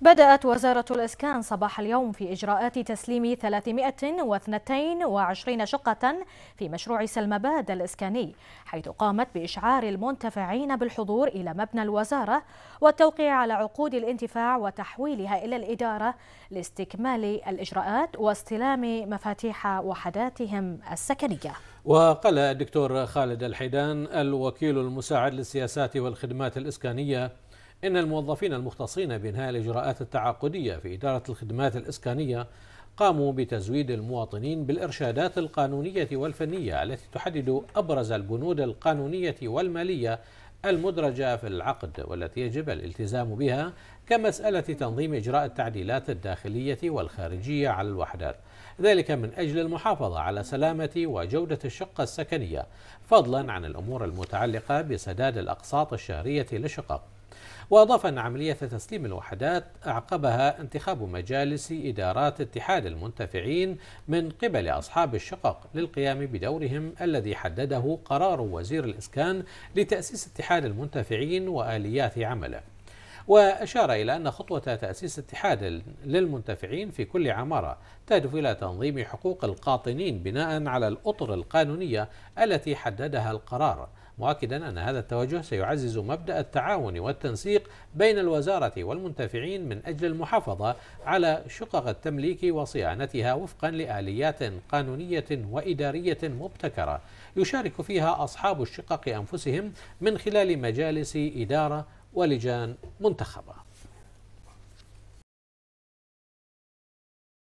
بدأت وزارة الإسكان صباح اليوم في إجراءات تسليم 322 شقة في مشروع سلمباد الإسكاني حيث قامت بإشعار المنتفعين بالحضور إلى مبنى الوزارة والتوقيع على عقود الانتفاع وتحويلها إلى الإدارة لاستكمال الإجراءات واستلام مفاتيح وحداتهم السكنية وقال الدكتور خالد الحيدان الوكيل المساعد للسياسات والخدمات الإسكانية إن الموظفين المختصين بإنهاء الإجراءات التعاقدية في إدارة الخدمات الإسكانية قاموا بتزويد المواطنين بالإرشادات القانونية والفنية التي تحدد أبرز البنود القانونية والمالية المدرجة في العقد والتي يجب الالتزام بها كمسألة تنظيم إجراء التعديلات الداخلية والخارجية على الوحدات ذلك من أجل المحافظة على سلامة وجودة الشقة السكنية فضلا عن الأمور المتعلقة بسداد الأقساط الشهرية للشقق وأضاف أن عملية تسليم الوحدات أعقبها انتخاب مجالس إدارات اتحاد المنتفعين من قبل أصحاب الشقق للقيام بدورهم الذي حدده قرار وزير الإسكان لتأسيس اتحاد المنتفعين وآليات عمله وأشار إلى أن خطوة تأسيس اتحاد للمنتفعين في كل عمارة تهدف إلى تنظيم حقوق القاطنين بناء على الأطر القانونية التي حددها القرار مؤكدا أن هذا التوجه سيعزز مبدأ التعاون والتنسيق بين الوزارة والمنتفعين من أجل المحافظة على شقق التمليك وصيانتها وفقا لآليات قانونية وإدارية مبتكرة يشارك فيها أصحاب الشقق أنفسهم من خلال مجالس إدارة ولجان منتخبه